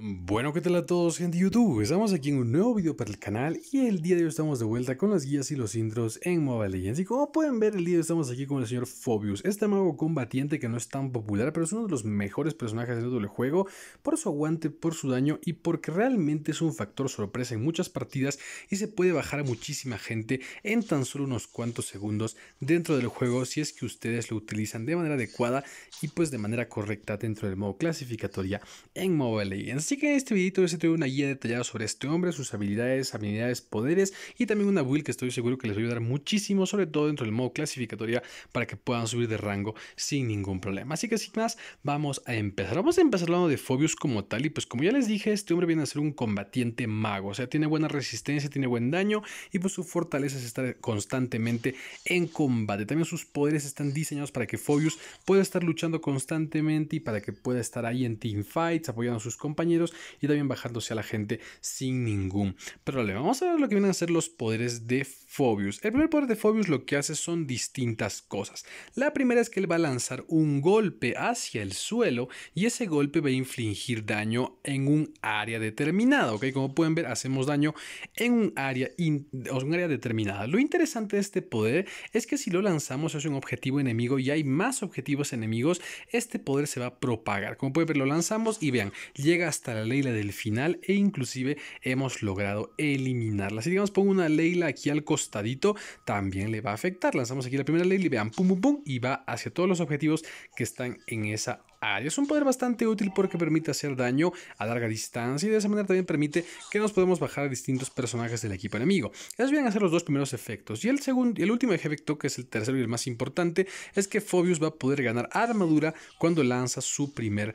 Bueno, ¿qué tal a todos en YouTube? Estamos aquí en un nuevo video para el canal y el día de hoy estamos de vuelta con las guías y los intros en Mobile Legends y como pueden ver el día de hoy estamos aquí con el señor Phobius, este mago combatiente que no es tan popular pero es uno de los mejores personajes dentro del juego por su aguante, por su daño y porque realmente es un factor sorpresa en muchas partidas y se puede bajar a muchísima gente en tan solo unos cuantos segundos dentro del juego si es que ustedes lo utilizan de manera adecuada y pues de manera correcta dentro del modo clasificatoria en Mobile Legends. Así que en este videito les a una guía detallada sobre este hombre, sus habilidades, habilidades, poderes y también una build que estoy seguro que les va a ayudar muchísimo, sobre todo dentro del modo clasificatoria, para que puedan subir de rango sin ningún problema. Así que sin más, vamos a empezar. Vamos a empezar hablando de Phobius como tal y pues como ya les dije, este hombre viene a ser un combatiente mago, o sea, tiene buena resistencia, tiene buen daño y pues su fortaleza es estar constantemente en combate. También sus poderes están diseñados para que Phobius pueda estar luchando constantemente y para que pueda estar ahí en teamfights apoyando a sus compañeros y también bajándose a la gente sin ningún problema. Vamos a ver lo que vienen a ser los poderes de Phobius. El primer poder de Phobius lo que hace son distintas cosas. La primera es que él va a lanzar un golpe hacia el suelo y ese golpe va a infligir daño en un área determinada. ¿ok? Como pueden ver, hacemos daño en un área, en un área determinada. Lo interesante de este poder es que si lo lanzamos hacia un objetivo enemigo y hay más objetivos enemigos, este poder se va a propagar. Como pueden ver, lo lanzamos y vean, llega hasta la Leila del final e inclusive hemos logrado eliminarla. Si digamos pongo una Leila aquí al costadito, también le va a afectar. Lanzamos aquí la primera Leila y vean, pum, pum, pum, y va hacia todos los objetivos que están en esa área. Es un poder bastante útil porque permite hacer daño a larga distancia y de esa manera también permite que nos podemos bajar a distintos personajes del equipo enemigo. Esos voy a hacer los dos primeros efectos. Y el, segundo, y el último efecto, que es el tercero y el más importante, es que Phobius va a poder ganar armadura cuando lanza su primer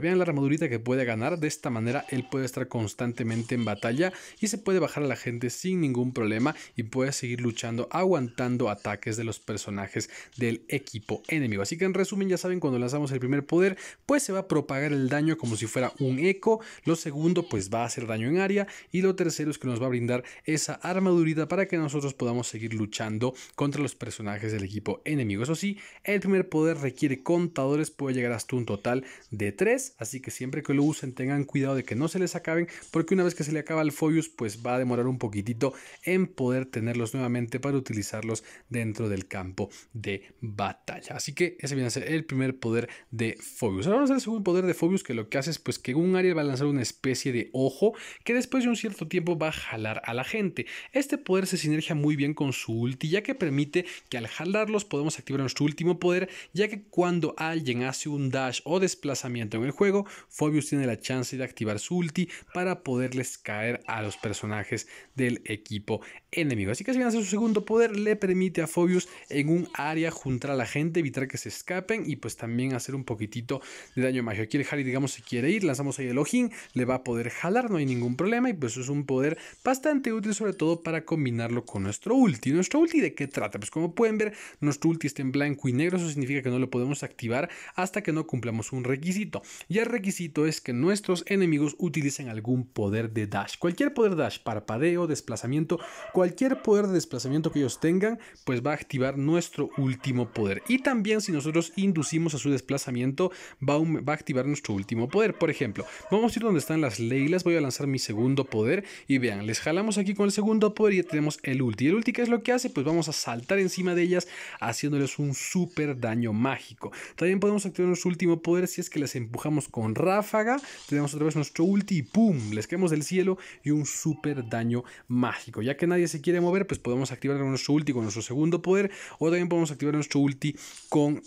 Vean la armadurita que puede ganar. De esta manera él puede estar constantemente en batalla y se puede bajar a la gente sin ningún problema y puede seguir luchando, aguantando ataques de los personajes del equipo enemigo. Así que en resumen, ya saben, cuando lanzamos el primer poder, pues se va a propagar el daño como si fuera un eco. Lo segundo, pues va a hacer daño en área. Y lo tercero es que nos va a brindar esa armadurita para que nosotros podamos seguir luchando contra los personajes del equipo enemigo. Eso sí, el primer poder requiere contadores, puede llegar hasta un total de 3 así que siempre que lo usen tengan cuidado de que no se les acaben, porque una vez que se le acaba el Fobius, pues va a demorar un poquitito en poder tenerlos nuevamente para utilizarlos dentro del campo de batalla. Así que ese viene a ser el primer poder de Fobius. Ahora vamos el segundo poder de Fobius, que lo que hace es pues que un área va a lanzar una especie de ojo que después de un cierto tiempo va a jalar a la gente. Este poder se sinergia muy bien con su ulti, ya que permite que al jalarlos podemos activar nuestro último poder, ya que cuando alguien hace un dash o desplazamiento en el juego, Phobius tiene la chance de activar su ulti para poderles caer a los personajes del equipo enemigo. Así que si bien hace su segundo poder, le permite a Phobius en un área juntar a la gente, evitar que se escapen y pues también hacer un poquitito de daño magia, quiere el Harry, digamos, si quiere ir, lanzamos ahí el ojín, le va a poder jalar, no hay ningún problema y pues es un poder bastante útil, sobre todo para combinarlo con nuestro ulti. ¿Nuestro ulti de qué trata? Pues como pueden ver, nuestro ulti está en blanco y negro, eso significa que no lo podemos activar hasta que no cumplamos un requisito. Y el requisito es que nuestros enemigos utilicen algún poder de dash. Cualquier poder dash, parpadeo, desplazamiento, cualquier poder de desplazamiento que ellos tengan, pues va a activar nuestro último poder. Y también si nosotros inducimos a su desplazamiento, va a, activar nuestro último poder. Por ejemplo, vamos a ir donde están las leylas, voy a lanzar mi segundo poder y vean, les jalamos aquí con el segundo poder y ya tenemos el ulti. el ulti qué es lo que hace? Pues vamos a saltar encima de ellas haciéndoles un super daño mágico. También podemos activar nuestro último poder si es que les empujamos con ráfaga, tenemos otra vez nuestro ulti y ¡pum! Les quemamos del cielo y un super daño mágico. Ya que nadie se quiere mover, pues podemos activar nuestro ulti con nuestro segundo poder o también podemos activar nuestro ulti con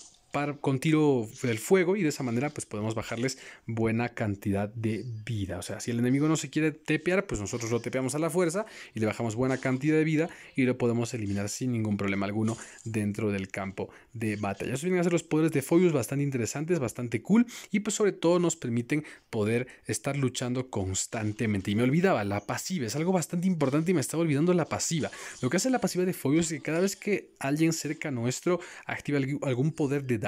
con tiro del fuego y de esa manera pues podemos bajarles buena cantidad de vida. O sea, si el enemigo no se quiere tepear, pues nosotros lo tepeamos a la fuerza y le bajamos buena cantidad de vida y lo podemos eliminar sin ningún problema alguno dentro del campo de batalla. Eso vienen a ser los poderes de Foyus bastante interesantes, bastante cool y pues sobre todo nos permiten poder estar luchando constantemente. Y me olvidaba, la pasiva es algo bastante importante y me estaba olvidando la pasiva. Lo que hace la pasiva de Foyus es que cada vez que alguien cerca nuestro activa algún poder de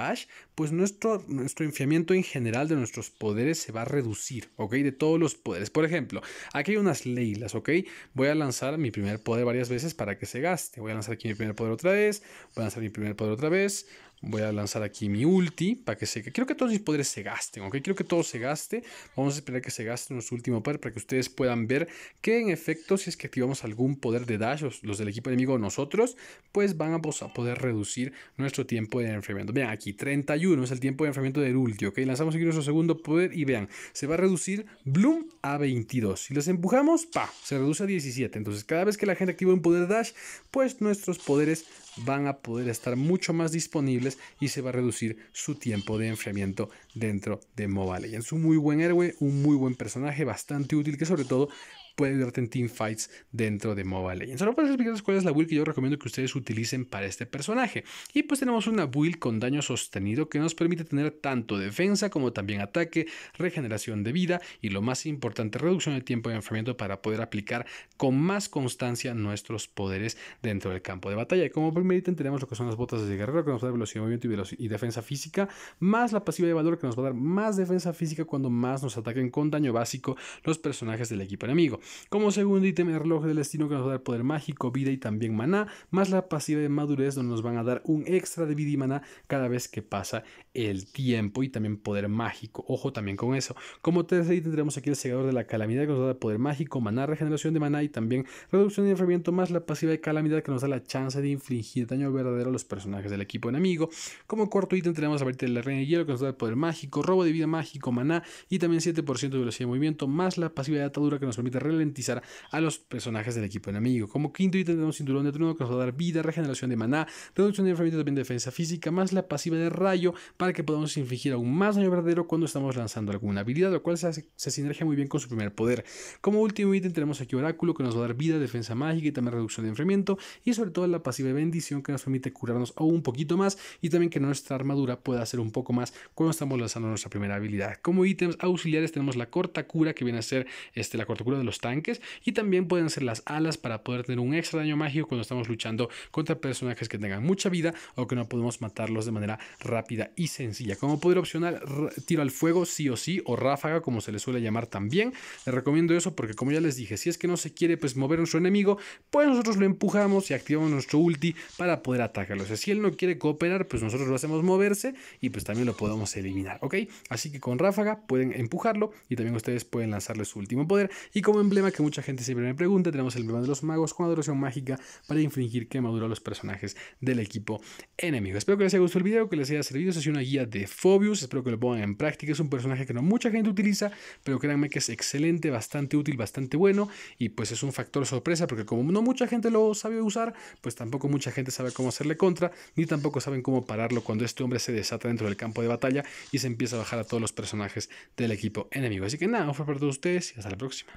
pues nuestro, nuestro enfriamiento en general de nuestros poderes se va a reducir, ¿ok? De todos los poderes. Por ejemplo, aquí hay unas leylas, ¿ok? Voy a lanzar mi primer poder varias veces para que se gaste. Voy a lanzar aquí mi primer poder otra vez, voy a lanzar mi primer poder otra vez, Voy a lanzar aquí mi ulti para que se... Quiero que todos mis poderes se gasten, ¿ok? Quiero que todo se gaste. Vamos a esperar que se gaste nuestro último poder para que ustedes puedan ver que en efecto si es que activamos algún poder de dash, los, del equipo enemigo nosotros, pues van a, poder reducir nuestro tiempo de enfriamiento. Vean, aquí 31 es el tiempo de enfriamiento del ulti, ¿ok? Lanzamos aquí nuestro segundo poder y vean, se va a reducir Bloom a 22. Si los empujamos, pa, se reduce a 17. Entonces cada vez que la gente activa un poder dash, pues nuestros poderes van a poder estar mucho más disponibles y se va a reducir su tiempo de enfriamiento dentro de Mobile Legends. Un muy buen héroe, un muy buen personaje, bastante útil que sobre todo puede ayudarte en teamfights dentro de Mobile Legends. Solo para explicarles cuál es la build que yo recomiendo que ustedes utilicen para este personaje. Y pues tenemos una build con daño sostenido que nos permite tener tanto defensa como también ataque, regeneración de vida y lo más importante, reducción de tiempo de enfriamiento para poder aplicar con más constancia nuestros poderes dentro del campo de batalla. como primer tenemos lo que son las botas de guerrero que nos da velocidad, de movimiento y defensa física, más la pasiva de valor que nos va a dar más defensa física cuando más nos ataquen con daño básico los personajes del equipo enemigo. Como segundo ítem, el reloj del destino que nos va a dar poder mágico, vida y también maná, más la pasiva de madurez donde nos van a dar un extra de vida y maná cada vez que pasa el tiempo y también poder mágico. Ojo también con eso. Como tercer ítem tendremos aquí el segador de la calamidad que nos da poder mágico, maná, regeneración de maná y también reducción de enfriamiento más la pasiva de calamidad que nos da la chance de infligir daño verdadero a los personajes del equipo enemigo. Como cuarto ítem tenemos a partir del rey reina de hielo que nos da poder mágico, robo de vida mágico, maná y también 7% de velocidad de movimiento más la pasiva de atadura que nos permite ralentizar a los personajes del equipo enemigo. Como quinto ítem tenemos cinturón de trueno que nos va a dar vida, regeneración de maná, reducción de enfermedad también defensa física, más la pasiva de rayo para que podamos infligir aún más daño verdadero cuando estamos lanzando alguna habilidad, lo cual se, sinergia muy bien con su primer poder. Como último ítem tenemos aquí oráculo que nos va a dar vida, defensa mágica y también reducción de enfriamiento y sobre todo la pasiva de bendición que nos permite curarnos aún un poquito más y también que nuestra armadura pueda hacer un poco más cuando estamos lanzando nuestra primera habilidad. Como ítems auxiliares tenemos la corta cura que viene a ser este, la corta cura de los tanques y también pueden ser las alas para poder tener un extra daño mágico cuando estamos luchando contra personajes que tengan mucha vida o que no podemos matarlos de manera rápida y sencilla. Como poder opcional, tiro al fuego sí o sí o ráfaga como se le suele llamar también. Les recomiendo eso porque como ya les dije, si es que no se quiere pues mover a nuestro enemigo, pues nosotros lo empujamos y activamos nuestro ulti para poder atacarlo. si él no quiere cooperar, pues nosotros lo hacemos moverse y pues también lo podemos eliminar, ¿ok? Así que con ráfaga pueden empujarlo y también ustedes pueden lanzarle su último poder y como en emblema que mucha gente siempre me pregunta. Tenemos el emblema de los magos con adoración mágica para infringir quemadura a los personajes del equipo enemigo. Espero que les haya gustado el video, que les haya servido. es una guía de Phobius. Espero que lo pongan en práctica. Es un personaje que no mucha gente utiliza, pero créanme que es excelente, bastante útil, bastante bueno. Y pues es un factor sorpresa porque como no mucha gente lo sabe usar, pues tampoco mucha gente sabe cómo hacerle contra, ni tampoco saben cómo pararlo cuando este hombre se desata dentro del campo de batalla y se empieza a bajar a todos los personajes del equipo enemigo. Así que nada, un para todos ustedes y hasta la próxima.